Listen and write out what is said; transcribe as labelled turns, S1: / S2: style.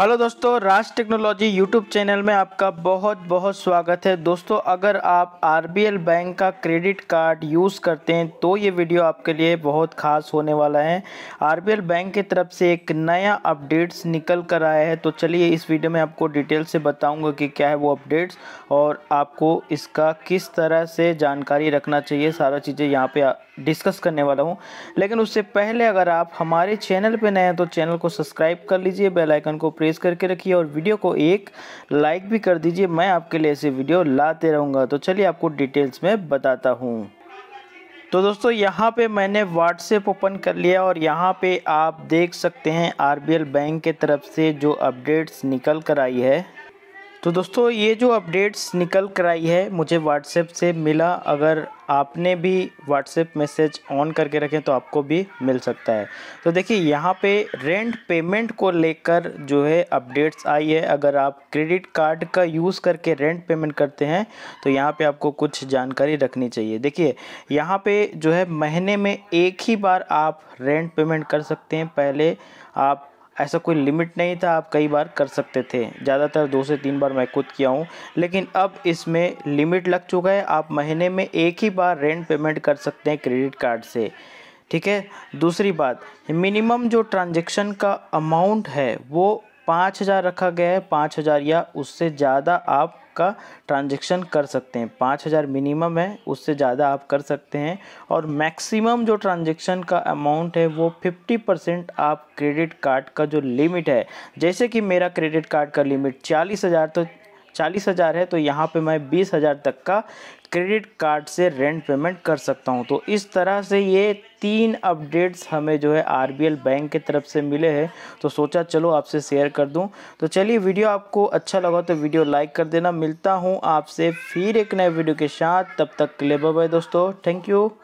S1: hello दोस्तों राज technology YouTube channel में आपका बहुत बहुत स्वागत है दोस्तों अगर आप आर बैंक का क्रेडिट कार्ड यूज़ करते हैं तो ये वीडियो आपके लिए बहुत ख़ास होने वाला है आर बैंक की तरफ से एक नया अपडेट्स निकल कर आया है तो चलिए इस वीडियो में आपको डिटेल से बताऊंगा कि क्या है वो अपडेट्स और आपको इसका किस तरह से जानकारी रखना चाहिए सारा चीज़ें यहाँ पर डिस्कस करने वाला हूँ लेकिन उससे पहले अगर आप हमारे चैनल पर नए हैं तो चैनल को सब्सक्राइब कर लीजिए बेलाइकन को प्रेस करके रखिए और वीडियो को एक लाइक भी कर दीजिए मैं आपके लिए ऐसे वीडियो लाते रहूँगा तो चलिए आपको डिटेल्स में बताता हूँ तो दोस्तों यहाँ पे मैंने व्हाट्सएप ओपन कर लिया और यहाँ पे आप देख सकते हैं आरबीएल बैंक के तरफ से जो अपडेट्स निकल कर आई है तो दोस्तों ये जो अपडेट्स निकल कर आई है मुझे व्हाट्सएप से मिला अगर आपने भी व्हाट्सएप मैसेज ऑन करके रखें तो आपको भी मिल सकता है तो देखिए यहाँ पे रेंट पेमेंट को लेकर जो है अपडेट्स आई है अगर आप क्रेडिट कार्ड का यूज़ करके रेंट पेमेंट करते हैं तो यहाँ पे आपको कुछ जानकारी रखनी चाहिए देखिए यहाँ पे जो है महीने में एक ही बार आप रेंट पेमेंट कर सकते हैं पहले आप ऐसा कोई लिमिट नहीं था आप कई बार कर सकते थे ज़्यादातर दो से तीन बार मैं खुद किया हूँ लेकिन अब इसमें लिमिट लग चुका है आप महीने में एक ही बार रेंट पेमेंट कर सकते हैं क्रेडिट कार्ड से ठीक है दूसरी बात मिनिमम जो ट्रांजेक्शन का अमाउंट है वो पाँच हज़ार रखा गया है पाँच हज़ार या उससे ज़्यादा आप का ट्रांजेक्शन कर सकते हैं पाँच हज़ार मिनिमम है उससे ज़्यादा आप कर सकते हैं और मैक्सिमम जो ट्रांजेक्शन का अमाउंट है वो फिफ्टी परसेंट आप क्रेडिट कार्ड का जो लिमिट है जैसे कि मेरा क्रेडिट कार्ड का लिमिट चालीस हज़ार तो चालीस हज़ार है तो यहाँ पे मैं बीस हज़ार तक का क्रेडिट कार्ड से रेंट पेमेंट कर सकता हूँ तो इस तरह से ये तीन अपडेट्स हमें जो है आर बैंक के तरफ से मिले हैं तो सोचा चलो आपसे शेयर कर दूँ तो चलिए वीडियो आपको अच्छा लगा तो वीडियो लाइक कर देना मिलता हूँ आपसे फिर एक नए वीडियो के साथ तब तक के लिए बाय दोस्तों थैंक यू